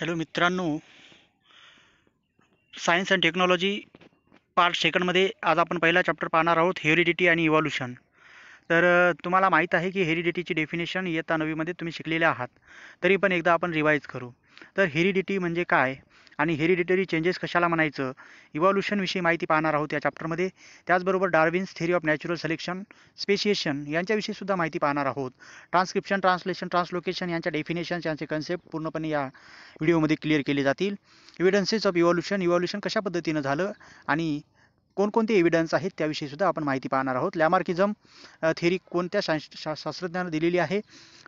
Hello मित्रांनो science and technology part सेकंडमध्ये आज आपण पहिला चॅप्टर पाहणार आहोत हेरिडिटी आणि इव्हॉल्युशन तर तुम्हाला माहीत आहे की हेरिडिटीची डेफिनेशन इयत्ता नवीमध्ये तुम्ही शिकलेले आहात तरी पण एकदा आपण रिवाईज करू तर हेरिडिटी म्हणजे काय आणि हेरिडिटरी चेंजेस कशाला म्हणायचं इव्हॉल्युशनविषयी माहिती पाहणार आहोत या चॅप्टरमध्ये त्याचबरोबर Darwin's theory of natural selection speciation यांच्याविषयी सुद्धा माहिती पाहणार आहोत ट्रान्सक्रिप्शन ट्रान्सलेशन ट्रान्सलोकेशन यांच्या डेफिनेशन्स यांचे कन्सेप्ट पूर्णपणे या व्हिडिओमध्ये क्लिअर केले जातील एव्हिडन्सेस ऑफ इव्हॉल्युशन इव्हॉल्युशन कशा पद्धतीनं झालं आणि कोणकोणते एव्हिडन्स आहेत त्याविषयीसुद्धा आपण माहिती पाहणार आहोत लॅमार्किझम थेरी कोणत्या शा शास्त्रज्ञानं दिलेली आहे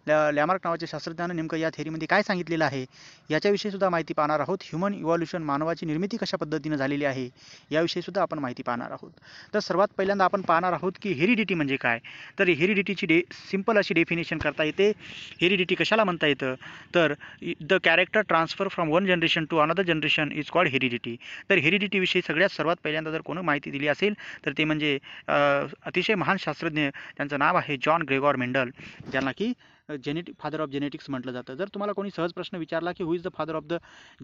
लॅमार्क नावाच्या शास्त्रज्ञानं नेमकं या थेरीमध्ये काय सांगितलेलं आहे याच्याविषयी सुद्धा माहिती पाहणार आहोत ह्युमन इव्हॉल्युशन मानवाची निर्मिती कशा पद्धतीनं झालेली आहे याविषयी सुद्धा आपण माहिती पाहणार आहोत तर सर्वात पहिल्यांदा आपण पाहणार आहोत की हेरिडिटी म्हणजे काय तर हेरिडिटीची डे सिंपल अशी डेफिनेशन करता येते हेरिडिटी कशाला म्हणता येतं तर the character transfer from one generation to another generation is called heredity तर हेरिडिटीविषयी सगळ्यात सर्वात पहिल्यांदा जर कोणी माहिती दिली असेल तर ते म्हणजे अतिशय महान शास्त्रज्ञ त्यांचं नाव आहे जॉन ग्रेगॉर मेंडल ज्यांना की जेनेटिक फादर ऑफ जेनेटिक्स म्हटलं जातं जर तुम्हाला कोणी सहज प्रश्न विचारला की who is the father of the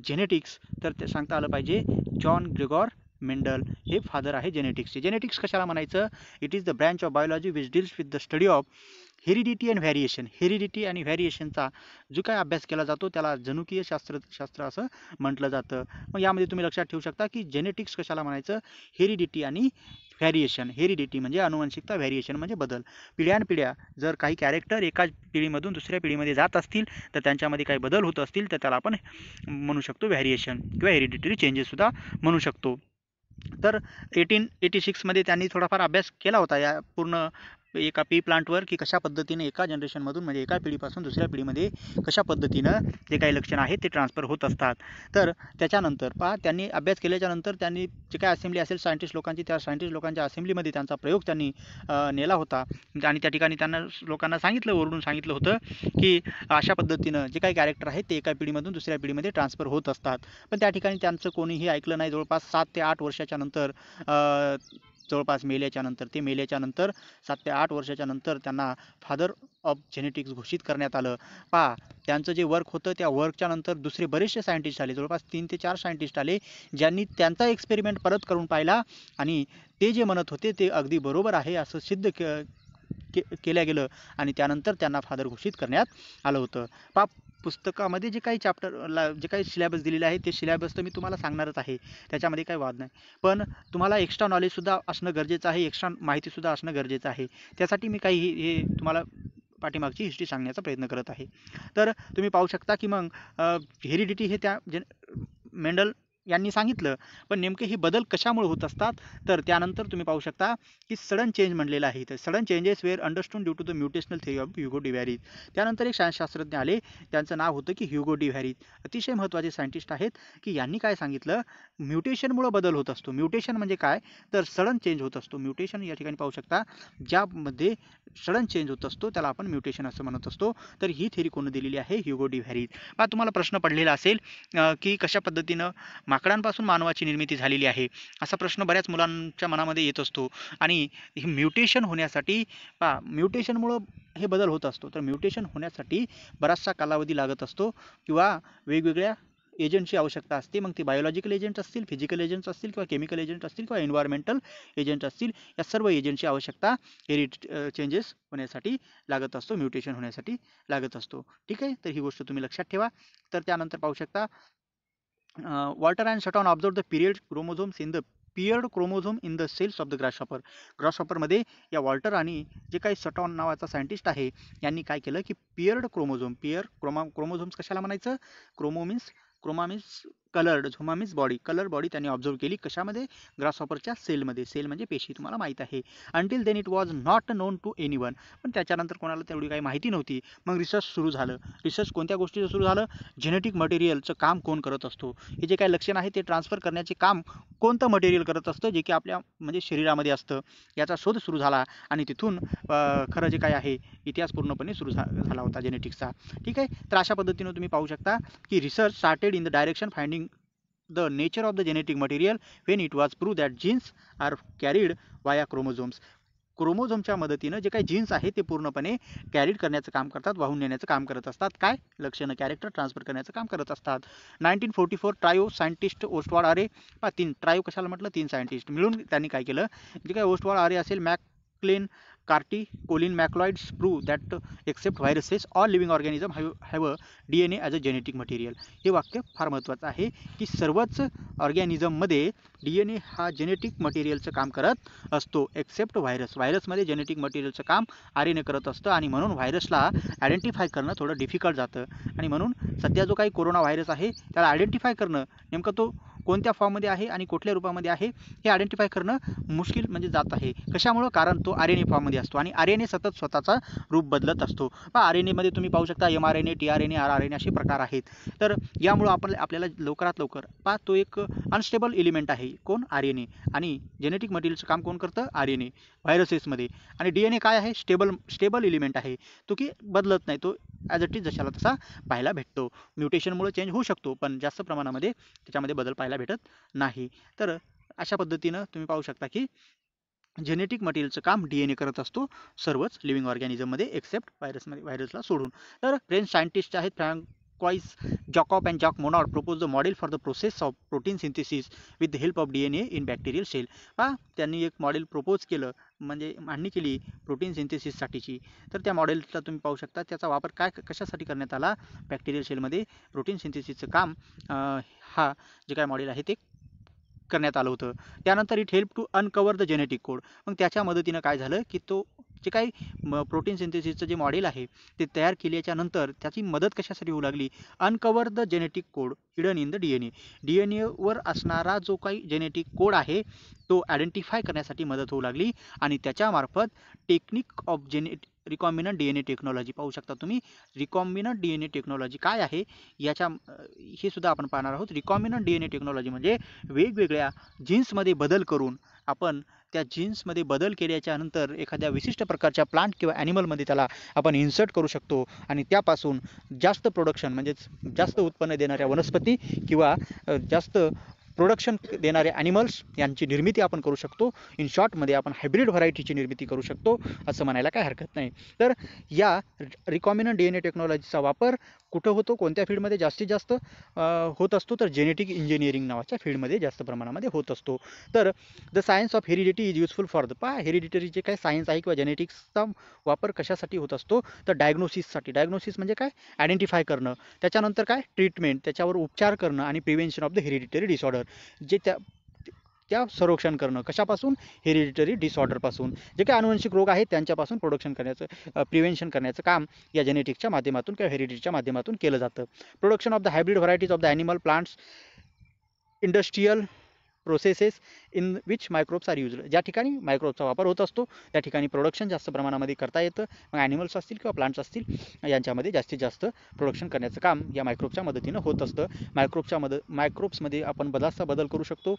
genetics तर ते सांगता आलं पाहिजे जॉन ग्रेगॉर मेंडल हे फादर आहे जेनेटिक्सचे जेनेटिक्स कशाला म्हणायचं it is the branch of biology which deals with the study of heredity and variation heredity आणि व्हॅरिएशनचा जो काय अभ्यास केला जातो त्याला जनुकीय शास्त्र शास्त्र असं म्हटलं जातं मग यामध्ये तुम्ही लक्षात ठेवू शकता की जेनेटिक्स कशाला म्हणायचं हेरिडिटी आणि व्हॅरिएशन हेरिडिटी म्हणजे अनुवंशिकता व्हॅरिएशन म्हणजे बदल पिढ्यानपिढ्या जर काही कॅरेक्टर एकाच पिढीमधून दुसऱ्या पिढीमध्ये जात असतील तर त्यांच्यामध्ये काही बदल होत असतील तर त्याला आपण म्हणू शकतो व्हॅरिएशन किंवा हेरिडिटरी चेंजेससुद्धा म्हणू शकतो तर एटीन एटी सिक्समध्ये त्यांनी थोडाफार अभ्यास केला होता या पूर्ण एका पी प्लांटवर की कशा पद्धतीने एका जनरेशनमधून म्हणजे एका पिढीपासून दुसऱ्या पिढीमध्ये कशा पद्धतीनं जे काही लक्षणं आहेत ते ट्रान्सफर होत असतात तर त्याच्यानंतर पहा त्यांनी अभ्यास केल्याच्यानंतर त्यांनी जे काय असेंब्ली असेल सायंटिस्ट लोकांची त्या सायंटिस्ट लोकांच्या असेंब्लीमध्ये त्यांचा प्रयोग त्यांनी नेला होता आणि त्या ठिकाणी त्यांना लोकांना सांगितलं ओरडून सांगितलं होतं की अशा पद्धतीनं जे काही कॅरेक्टर आहेत ते एका पिढीमधून दुसऱ्या पिढीमध्ये ट्रान्सफर होत असतात पण त्या ठिकाणी त्यांचं कोणीही ऐकलं नाही जवळपास सात ते आठ वर्षाच्या नंतर जवळपास मेल्याच्या नंतर ते मेल्याच्या नंतर सात ते आठ वर्षाच्या नंतर त्यांना फादर ऑफ जेनेटिक्स घोषित करण्यात आलं पा त्यांचं जे वर्क होतं त्या वर्कच्या नंतर दुसरे बरेचसे सायंटिस्ट आले जवळपास तीन ते चार सायंटिस्ट आले ज्यांनी त्यांचा एक्सपेरिमेंट परत करून पाहिला आणि ते जे म्हणत होते ते अगदी बरोबर आहे असं सिद्ध के केलं गेलं आणि त्यानंतर त्यांना फादर घोषित करण्यात आलं होतं पा पुस्तकामध्ये जे काही चॅप्टरला जे काही सिलेबस दिलेले आहे ते सिलेबस तर मी तुम्हाला सांगणारच आहे त्याच्यामध्ये काही वाद नाही पण तुम्हाला एक्स्ट्रा नॉलेजसुद्धा असणं गरजेचं आहे एक्स्ट्रा माहितीसुद्धा असणं गरजेचं आहे त्यासाठी मी काही हे तुम्हाला पाठीमागची हिस्ट्री सांगण्याचा प्रयत्न करत आहे तर तुम्ही पाहू शकता की मग हेरिडिटी हे त्या जे मेंडल यांनी सांगितलं पण नेमके हे बदल कशामुळे होत असतात तर त्यानंतर तुम्ही पाहू शकता की सडन चेंज म्हणलेलं आहे तर sudden changes were understood due to the mutational theory of Hugo de Vries त्यानंतर एक शास्त्रज्ञ आले त्यांचं नाव होतं की ह्युगो डिव्हॅरीज अतिशय महत्त्वाचे सायंटिस्ट आहेत की यांनी काय सांगितलं म्युटेशनमुळं बदल होत असतो म्युटेशन म्हणजे काय तर सडन चेंज होत असतो म्युटेशन या ठिकाणी पाहू शकता ज्यामध्ये सडन चेंज होत असतो त्याला आपण म्युटेशन असं म्हणत असतो तर ही थेरी कोण दिलेली आहे ह्युगो डिव्हॅरीज मग तुम्हाला प्रश्न पडलेला असेल की कशा पद्धतीनं माकडांपासून मानवा निर्मिती झालेली आहे असा प्रश्न बऱ्याच मुला मना ये म्यूटेशन होनेस हे पा म्युटेशनमुळं हे बदल होत असतो तर म्युटेशन होण्यासाठी बराचसा कालावधी लागत कि किंवा एजेंट की आवश्यकता असते मग ती बायोलॉजिकल एजेंट्स असतील फिजिकल एजेंट्स असतील किंवा केमिकल एजेंट असतील किंवा एन्व्हायरमेंटल एजंट असतील या सर्व एजंटची आवश्यकता हेरिट चेंजेस होण्यासाठी लगत असतो म्युटेशन होण्यासाठी लागत ठीक है तो हि गोष्ट तुम्हें लक्षा ठेवा तो त्यानंतर पाहू शकता Walter and Sutton observe the period chromosomes in the paired chromosome in the cells of the grass ग्रासशॉपरमध्ये या वॉल्टर आणि जे काही सटॉन नावाचा सायंटिस्ट आहे यांनी काय केलं की paired chromosome pair chroma chromosomes कशाला म्हणायचं chromo means chroma means coloured means body colour body त्यांनी ऑब्झर्व केली कशामध्ये ग्रासहॉपरच्या सेलमध्ये सेल म्हणजे पेशी तुम्हाला माहीत आहे until then it was not known to anyone पण त्याच्यानंतर कोणाला तेवढी काही माहिती नव्हती मग रिसर्च सुरू झालं रिसर्च कोणत्या गोष्टीचं सुरू झालं जेनेटिक मटेरियलचं काम कोण करत असतो हे जे काही लक्षण आहे ते ट्रान्सफर करण्याचे काम कोणतं मटेरियल करत असतं जे की आपल्या म्हणजे शरीरामध्ये असतं याचा शोध सुरू झाला आणि तिथून खरं जे काय आहे इतिहास पूर्णपणे सुरू झाला होता जेनेटिक्सचा ठीक आहे तर अशा पद्धतीनं तुम्ही पाहू शकता की research started in the direction finding the nature of the genetic material when it was proved that genes are carried via chromosomes क्रोमोझोमच्या मदतीनं जे काही जीन्स आहे ते पूर्णपणे कॅरीड करण्याचं काम करतात वाहून नेण्याचं काम करत असतात काय लक्षणं कॅरेक्टर ट्रान्सफर करण्याचं काम करत असतात nineteen forty four trio scientist Oswald Avery पा तीन ट्रायो कशाला म्हटलं तीन सायंटिस्ट मिळून त्यांनी काय केलं जे काय ओस्टवाड आरे असेल Mac Klein prove that except viruses all living organism have have D D N as a genetic material हे वाक्य फार महत्त्वाचं आहे की सर्वच ऑर्गॅनिझममध्ये डी एन ए हा जेनेटिक मटेरियलचं काम करत असतो एक्सेप्ट व्हायरस व्हायरसमध्ये जेनेटिक मटेरियलचं काम आर एन ए करत असतं आणि म्हणून व्हायरसला आयडेंटिफाय करणं थोडं डिफिकल्ट जातं आणि म्हणून सध्या जो काही कोरोना व्हायरस आहे त्याला आयडेंटिफाय करणं नेमकं तो कोणत्या फॉर्ममध्ये आहे आणि कुठल्या रूपामध्ये आहे हे आयडेंटिफाय करणं मुश्किल म्हणजे जात आहे कशामुळं कारण तो आर एन ए फॉर्ममध्ये असतो आणि आर एन ए सतत स्वतःचा रूप बदलत असतो मग आर एन एमध्ये तुम्ही पाहू शकता M R N A T R N A R R N A असे प्रकार आहेत तर यामुळं आपण आपल्याला लवकरात लवकर पा तो एक अनस्टेबल एलिमेंट आहे कोण आर एन ए आणि जेनेटिक मटेरियलचं काम कोण करतं आर एन ए व्हायरसेसमध्ये आणि डी एन ए काय आहे स्टेबल स्टेबल एलिमेंट आहे तो की बदलत नाही तो ॲज अ इज जशाला तसा पाहायला भेटतो म्युटेशनमुळे चेंज होऊ शकतो पण जास्त प्रमाणामध्ये त्याच्यामध्ये बदल पाहायला भेटत नाही तर अशा पद्धतीनं तुम्ही पाहू शकता की जेनेटिक मटेरियलचं काम डी एन ए करत असतो सर्वच लिव्हिंग ऑर्गॅनिझममध्ये एक्सेप्ट व्हायरसमध्ये व्हायरसला सोडून तर फ्रेंच सायंटिस्ट आहेत Francois Jacob and Jacques Monod propose the model for the process of protein synthesis with the help of D N A in bacterial cell हा त्यांनी एक मॉडेल प्रपोज केलं म्हणजे मांडणी केली प्रोटीन सिंथेसिससाठीची तर त्या मॉडेलला तुम्ही पाहू शकता त्याचा वापर काय कशासाठी करण्यात आला बॅक्टेरियल शेलमध्ये प्रोटीन सिंथेसिसचं काम हा जे काय मॉडेल आहे ते करण्यात आलं होतं त्यानंतर it help to uncover the genetic code मग त्याच्या मदतीनं काय झालं की तो जे काही प्रोटीन सिंथेसिसचं जे मॉडेल आहे ते तयार केल्याच्या नंतर त्याची मदत कशासाठी होऊ लागली uncover the genetic code hidden in the D N A D N एवर असणारा जो काही जेनेटिक कोड आहे तो आयडेंटिफाय करण्यासाठी मदत होऊ लागली आणि त्याच्यामार्फत technique of gene recombinant D N A technology पाहू शकता तुम्ही recombinant D N A technology काय आहे याच्या हे सुद्धा आपण पाहणार आहोत recombinant D N A technology म्हणजे वेगवेगळ्या जीन्समध्ये बदल करून आपण त्या जीन्समध्ये बदल केल्याच्या नंतर एखाद्या विशिष्ट प्रकारच्या प्लांट किंवा ॲनिमलमध्ये त्याला आपण इन्सर्ट करू शकतो आणि त्यापासून जास्त प्रोडक्शन म्हणजेच जास्त उत्पन्न देणाऱ्या वनस्पती किंवा जास्त प्रोडक्शन देणाऱ्या ॲनिमल्स यांची निर्मिती आपण करू शकतो इन शॉर्टमध्ये आपण हायब्रिड व्हरायटीची निर्मिती करू शकतो असं म्हणायला काय हरकत नाही तर या रिकॉम्बिनंट डी एन ए टेक्नॉलॉजीचा वापर कुठं होतो कोणत्या फील्डमध्ये जास्तीत जास्त होत असतो तर जेनेटिक इंजिनिअरिंग नावाच्या फील्डमध्ये जास्त प्रमाणामध्ये होत असतो तर the science of heredity is useful for the पा हेरिडिटरी जे काय सायन्स आहे किंवा जेनेटिक्सचा वापर कशासाठी होत असतो तर डायग्नोसिससाठी डायग्नोसिस म्हणजे काय आयडेंटिफाय करणं त्याच्यानंतर काय ट्रीटमेंट त्याच्यावर उपचार करणं आणि prevention of the hereditary disorder जे त्या त्या संरक्षण करणं कशापासून हेरिडिटरी डिसऑर्डरपासून जे काही अनुवंशिक रोग आहेत त्यांच्यापासून प्रोडक्शन करण्याचं प्रिव्हेंशन करण्याचं काम या जेनेटिक्सच्या माध्यमातून किंवा हेरिडिटीच्या माध्यमातून केलं जातं production of the hybrid varieties of the animal plants industrial processes in which microbes are use ज्या ठिकाणी मायक्रोबचा वापर होत असतो त्या ठिकाणी प्रोडक्शन जास्त प्रमाणामध्ये करता येतं मग ॲनिमल्स असतील किंवा प्लांट्स असतील यांच्यामध्ये जास्तीत जास्त प्रोडक्शन करण्याचं काम या मायक्रोबच्या मदतीनं होत असतं मायक्रोबच्या मद मायक्रोब्समध्ये आपण बदलासा बदल करू शकतो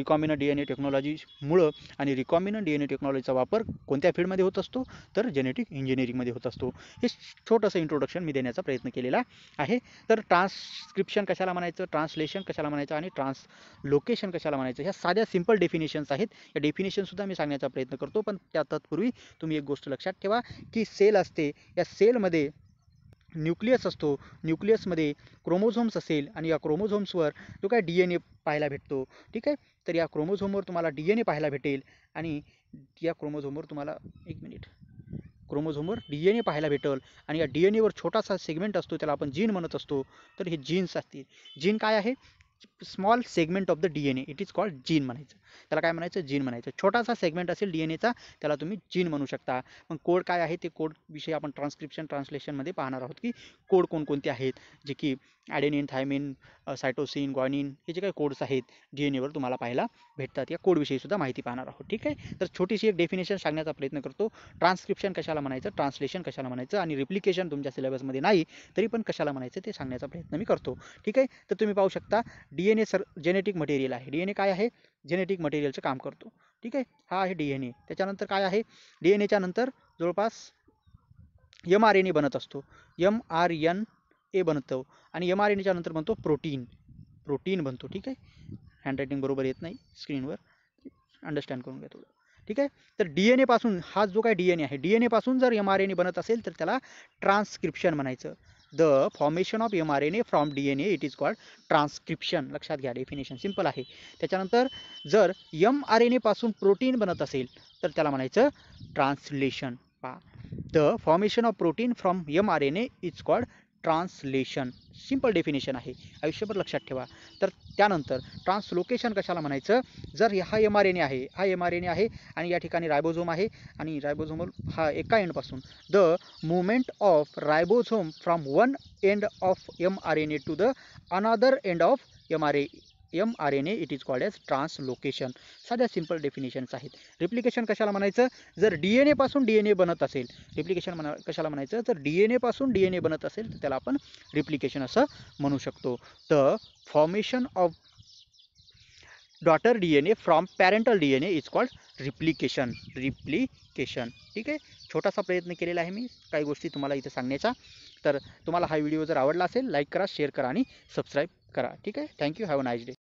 रिकॉम्बिनंट डी एन ए टेक्नॉलॉजीमुळं आणि रिकॉम्बिनंट डी एन ए टेक्नॉलॉजीचा वापर कोणत्या फील्डमध्ये होत असतो तर जेनेटिक इंजिनिअरिंगमध्ये होत असतो हे छोटंसं इंट्रोडक्शन मी देण्याचा प्रयत्न केलेला आहे तर ट्रान्सक्रिप्शन कशाला म्हणायचं ट्रान्सलेशन कशाला म्हणायचं आणि ट्रान्स लोकेशन कशाला कशाला म्हणायचं ह्या साध्या सिम्पल डेफिनेशन्स आहेत या सुद्धा मी सांगण्याचा प्रयत्न करतो पण त्या तत्पूर्वी तुम्ही एक गोष्ट लक्षात ठेवा की सेल असते या सेलमध्ये न्यूक्लियस असतो न्यूक्लियसमध्ये क्रोमोझोम्स असेल आणि या क्रोमोझोम्सवर जो काय डी एन ए पाहायला भेटतो ठीक आहे तर या क्रोमोझोमवर तुम्हाला डी एन ए पाहायला भेटेल आणि या क्रोमोझोमवर तुम्हाला एक मिनिट क्रोमोझोमवर डी एन ए पाहायला भेटेल आणि या डी एन एवर छोटासा सेगमेंट असतो त्याला आपण जीन म्हणत असतो तर हे जीन्स असतील जीन काय आहे small segment of the DNA it is called gene manager. त्याला काय म्हणायचं जीन म्हणायचं छोटासा सेगमेंट असेल डी एन एचा त्याला तुम्ही जीन म्हणू शकता मग कोड काय आहे ते कोडविषयी आपण ट्रान्सक्रिप्शन ट्रान्सलेशनमध्ये पाहणार आहोत की कोड कोणकोणते आहेत जे की ॲडेनिन थायमिन सायटोसिन गॉनिन हे जे काही कोड्स आहेत डी एन एवर तुम्हाला पाहायला भेटतात या कोडविषयी सुद्धा माहिती पाहणार आहोत ठीक आहे तर छोटीशी एक डेफिनेशन सांगण्याचा प्रयत्न करतो ट्रान्सक्रिप्शन कशाला म्हणायचं ट्रान्सलेशन कशाला म्हणायचं आणि रिप्लिकेशन तुमच्या सिलेबसमध्ये नाही तरी पण कशाला म्हणायचं ते सांगण्याचा प्रयत्न मी करतो ठीक आहे तर तुम्ही पाहू शकता डी एन ए सर जेनेटिक मटेरियल आहे डी एन ए काय आहे जेनेटिक मटेरियलचं काम करतो ठीक आहे हा आहे डी एन ए त्याच्यानंतर काय आहे डी एन एच्या नंतर जवळपास यम आर एन ए बनत असतो यम आर एन ए बनतो आणि एम आर एन एच्या नंतर बनतो प्रोटीन प्रोटीन बनतो ठीक आहे हँडरायटिंग बरोबर येत नाही स्क्रीनवर अंडरस्टँड करून घ्या थोडं ठीक आहे तर डी एन एपासून हा जो काय डी एन ए आहे डी एन एपासून जर एम आर एन ए बनत असेल तर त्याला ट्रान्सक्रिप्शन म्हणायचं the formation of M R N A from D N A it is called transcription लक्षात घ्या डेफिनेशन सिंपल आहे त्याच्यानंतर जर एम आर एन एपासून प्रोटीन बनत असेल तर त्याला म्हणायचं ट्रान्सलेशन पा the formation of protein from M R N A is called translation simple definition आहे आयुष्यभर लक्षात ठेवा त्यानंतर ट्रान्सलोकेशन कशाला म्हणायचं जर हा एम आर एन ए आहे हा एम आर एन ए आहे आणि या ठिकाणी रायबोझोम आहे आणि रायबोझोम हा एका एंडपासून the movement of ribosome from one end of M R N A to the another end of M R A M R N A it is called as translocation साध्या simple definitions आहेत replication कशाला म्हणायचं जर D N एपासून D N A बनत असेल replication म्हणा कशाला म्हणायचं जर डी एन एपासून डी एन ए बनत असेल तर त्याला आपण रिप्लिकेशन असं म्हणू शकतो तर formation of daughter D N A from parental D N A is called replication replication ठीक आहे छोटासा प्रयत्न केलेला आहे मी काही गोष्टी तुम्हाला इथे सांगण्याचा तर तुम्हाला हा व्हिडिओ जर आवडला असेल लाईक करा शेअर करा आणि सबस्क्राईब करा ठीक आहे thank you have a nice day